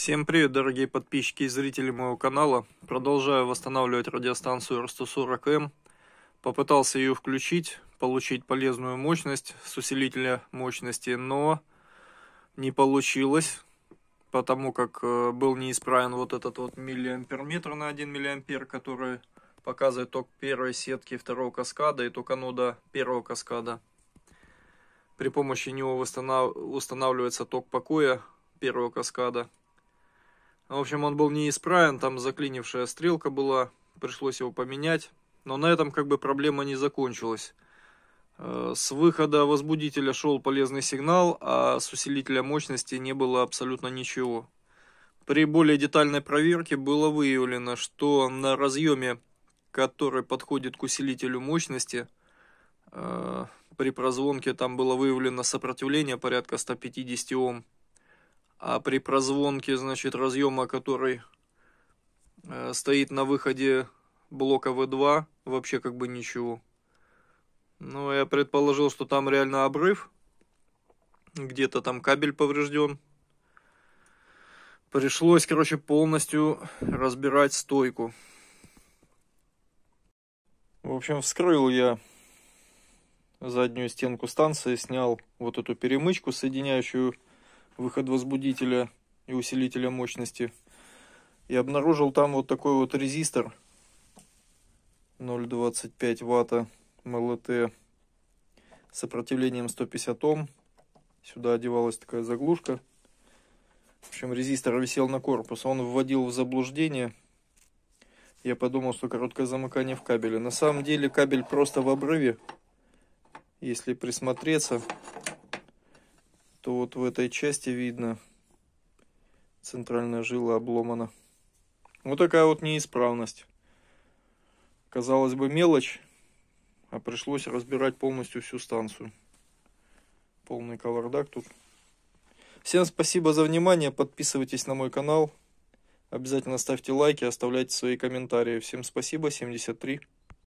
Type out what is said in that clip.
Всем привет, дорогие подписчики и зрители моего канала. Продолжаю восстанавливать радиостанцию r 40 м Попытался ее включить, получить полезную мощность с усилителя мощности, но не получилось, потому как э, был неисправен вот этот вот миллиамперметр на 1 миллиампер, который показывает ток первой сетки второго каскада и токанода первого каскада. При помощи него восстанав устанавливается ток покоя первого каскада в общем, он был неисправен, там заклинившая стрелка была, пришлось его поменять. Но на этом как бы проблема не закончилась. Э, с выхода возбудителя шел полезный сигнал, а с усилителя мощности не было абсолютно ничего. При более детальной проверке было выявлено, что на разъеме, который подходит к усилителю мощности, э, при прозвонке там было выявлено сопротивление порядка 150 Ом а при прозвонке, значит, разъема, который э, стоит на выходе блока V2, вообще как бы ничего. Но ну, я предположил, что там реально обрыв, где-то там кабель поврежден. Пришлось, короче, полностью разбирать стойку. В общем, вскрыл я заднюю стенку станции, снял вот эту перемычку, соединяющую выход возбудителя и усилителя мощности. И обнаружил там вот такой вот резистор 0,25 ватта МЛТ с сопротивлением 150 Ом. Сюда одевалась такая заглушка. В общем, резистор висел на корпус. Он вводил в заблуждение. Я подумал, что короткое замыкание в кабеле. На самом деле кабель просто в обрыве. Если присмотреться, то вот в этой части видно, центральная жила обломана. Вот такая вот неисправность. Казалось бы, мелочь, а пришлось разбирать полностью всю станцию. Полный кавардак тут. Всем спасибо за внимание, подписывайтесь на мой канал. Обязательно ставьте лайки, оставляйте свои комментарии. Всем спасибо, 73.